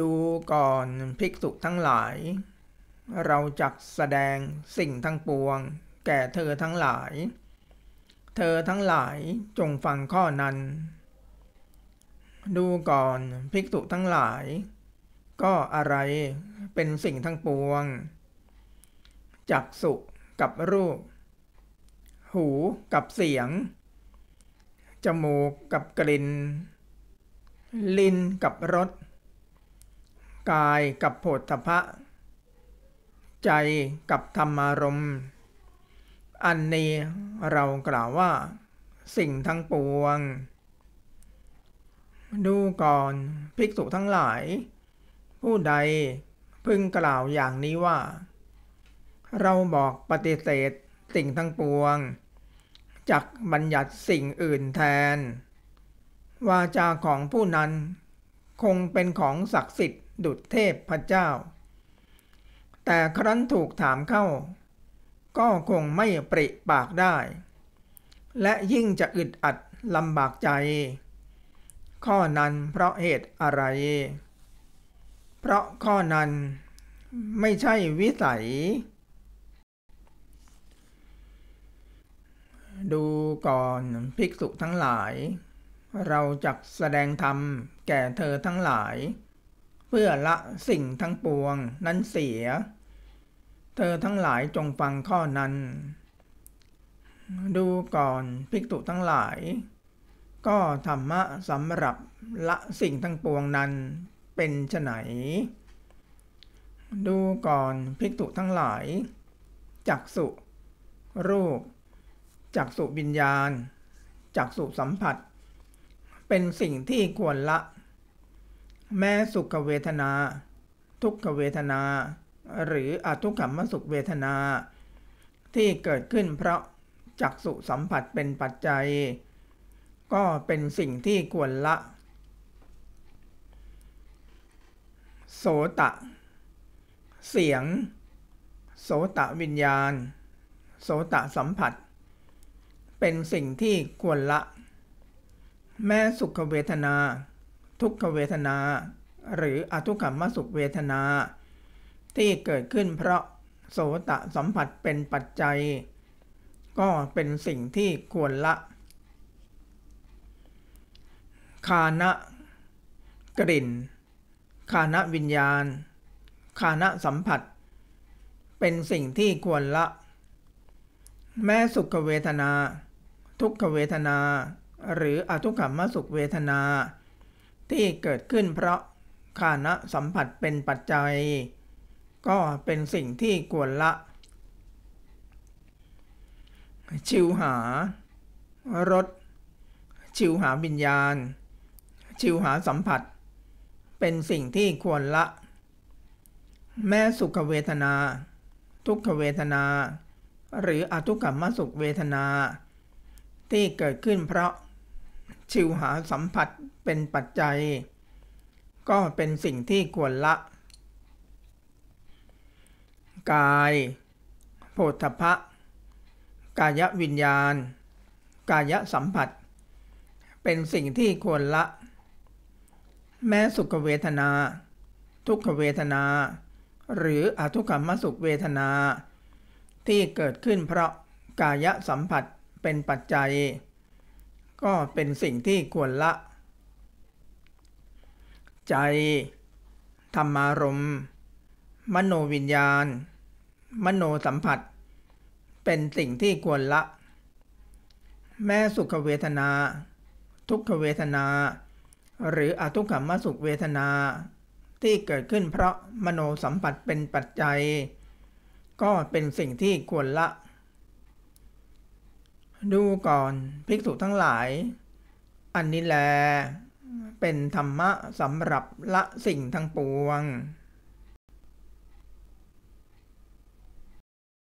ดูก่อนภิกษุทั้งหลาย เราจักแสดงสิ่งทั้งปวง แก่เธอทั้งหลาย เธอทั้งหลายจงฟังข้อนั้น ดูก่อน ภิกษุทั้งหลาย ก็อะไรเป็นสิ่งทั้งปวง จักสุกับรูป หูกับเสียง จมูกกับกลิ่น ลิ้นกับรสกายกับโพธพะใจกับธรรมารม อันนี้เรากล่าวว่า สิ่งทั้งปวง ดูก่อน ภิกษุทั้งหลาย ผู้ใดพึงกล่าวอย่างนี้ว่า เราบอกปฏิเสธสิ่งทั้งปวง จักบัญญัติสิ่งอื่นแทนวาจาของผู้นั้นคงเป็นของศักดิ์สิทธิ์ดุจเทพพระเจ้า แต่ครั้นถูกถามเข้า ก็คงไม่ปริปากได้ และยิ่งจะอึดอัดลำบากใจ ข้อนั้นเพราะเหตุอะไร เพราะข้อนั้นไม่ใช่วิสัย ดูก่อนภิกษุทั้งหลาย เราจะแสดงธรรมแก่เธอทั้งหลายพื่อละสิ่งทั้งปวงนั้นเสีย เธอทั้งหลายจงฟังข้อนั้น ดูก่อนภิกษุทั้งหลาย ก็ธรรมะสำหรับละสิ่งทั้งปวงนั้นเป็นไฉนดูก่อนภิกษุทั้งหลาย จักสุรูป จักสุวิญญาณ จักสุสัมผัส เป็นสิ่งที่ควรละแม้สุขเวทนา ทุกขเวทนา หรืออทุกขมสุขเวทนา ที่เกิดขึ้นเพราะ จักสุสัมผัสเป็นปัจจัย ก็เป็นสิ่งที่ควรละ โสตะ เสียง โสตะวิญญาณ โสตะสัมผัส เป็นสิ่งที่ควรละ แม้สุขเวทนาทุกขเวทนา หรืออทุกขมสุขเวทนา ที่เกิดขึ้นเพราะโสตะสัมผัสเป็นปัจจัย ก็เป็นสิ่งที่ควรละ คานะกลิ่น คานะวิญญาณ คานะสัมผัส เป็นสิ่งที่ควรละ แม้สุขเวทนา ทุกขเวทนา หรืออทุกขมสุขเวทนาที่เกิดขึ้นเพราะคานะสัมผัสเป็นปัจจัย ก็เป็นสิ่งที่ควรละชิวหารสชิวหาวิญญาณชิวหาสัมผัส เป็นสิ่งที่ควรละ แม้สุขเวทนา ทุกขเวทนา หรืออทุกขมสุขเวทนา ที่เกิดขึ้นเพราะชิวหาสัมผัสเป็นปัจจัย ก็เป็นสิ่งที่ควรละ กาย โพธพะกายวิญญาณ กายสัมผัส เป็นสิ่งที่ควรละ แม้สุขเวทนา ทุกขเวทนาหรืออทุกขมสุขเวทนา ที่เกิดขึ้นเพราะกายสัมผัสเป็นปัจจัยก็เป็นสิ่งที่ควรละ ใจ ธรรมารมมโนวิญญาณ มโนสัมผัส เป็นสิ่งที่ควรละ แม่สุขเวทนา ทุกขเวทนา หรืออทุกขมสุขเวทนา ที่เกิดขึ้นเพราะมโนสัมผัสเป็นปัจจัย ก็เป็นสิ่งที่ควรละดูก่อน ภิกษุทั้งหลาย อันนี้แล เป็นธรรมะสำหรับละสิ่งทั้งปวง